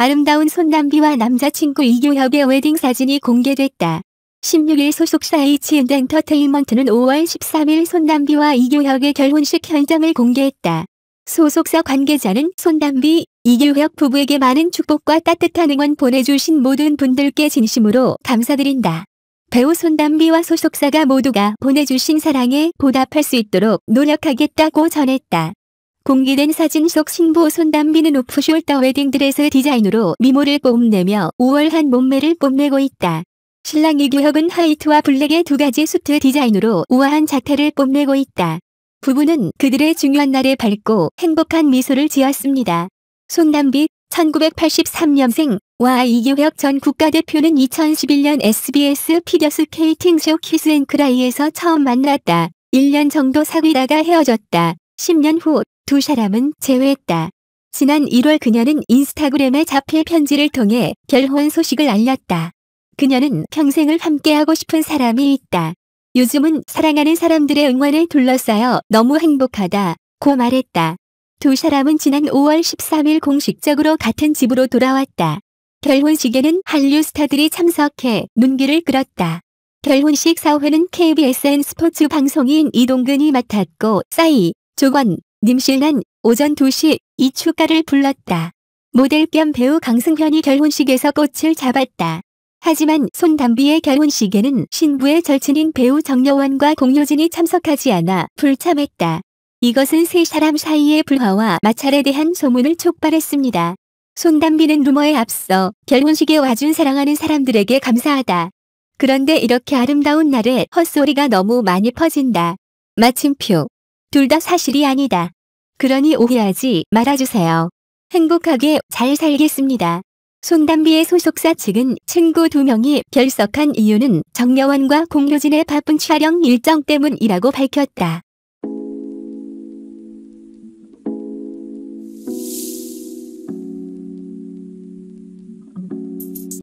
아름다운 손남비와 남자친구 이교혁의 웨딩 사진이 공개됐다. 16일 소속사 H&엔터테인먼트는 5월 13일 손남비와 이교혁의 결혼식 현장을 공개했다. 소속사 관계자는 손담비, 이교혁 부부에게 많은 축복과 따뜻한 응원 보내주신 모든 분들께 진심으로 감사드린다. 배우 손담비와 소속사가 모두가 보내주신 사랑에 보답할 수 있도록 노력하겠다고 전했다. 공개된 사진 속 신부 손담비는 오프숄더 웨딩드레스 디자인으로 미모를 뽐내며 우월한 몸매를 뽐내고 있다. 신랑 이규혁은 하이트와 블랙의 두 가지 수트 디자인으로 우아한 자태를 뽐내고 있다. 부부는 그들의 중요한 날에 밝고 행복한 미소를 지었습니다. 손담비 1983년생 와 이규혁 전 국가대표는 2011년 SBS 피겨스 케이팅쇼 키스앤크라이에서 처음 만났다. 1년 정도 사귀다가 헤어졌다. 10년 후 두 사람은 재회했다. 지난 1월 그녀는 인스타그램에 자필 편지를 통해 결혼 소식을 알렸다. 그녀는 평생을 함께하고 싶은 사람이 있다. 요즘은 사랑하는 사람들의 응원에 둘러싸여 너무 행복하다. 고 말했다. 두 사람은 지난 5월 13일 공식적으로 같은 집으로 돌아왔다. 결혼식에는 한류 스타들이 참석해 눈길을 끌었다. 결혼식 사회는 KBSN 스포츠 방송인 이동근이 맡았고 싸이, 조건, 님실난 오전 2시 이축가를 불렀다. 모델 겸 배우 강승현이 결혼식에서 꽃을 잡았다. 하지만 손담비의 결혼식에는 신부의 절친인 배우 정여원과 공효진이 참석하지 않아 불참했다. 이것은 세 사람 사이의 불화와 마찰에 대한 소문을 촉발했습니다. 손담비는 루머에 앞서 결혼식에 와준 사랑하는 사람들에게 감사하다. 그런데 이렇게 아름다운 날에 헛소리가 너무 많이 퍼진다. 마침표 둘다 사실이 아니다. 그러니 오해하지 말아주세요. 행복하게 잘 살겠습니다. 손담비의 소속사 측은 친구 두 명이 결석한 이유는 정여원과 공효진의 바쁜 촬영 일정 때문이라고 밝혔다.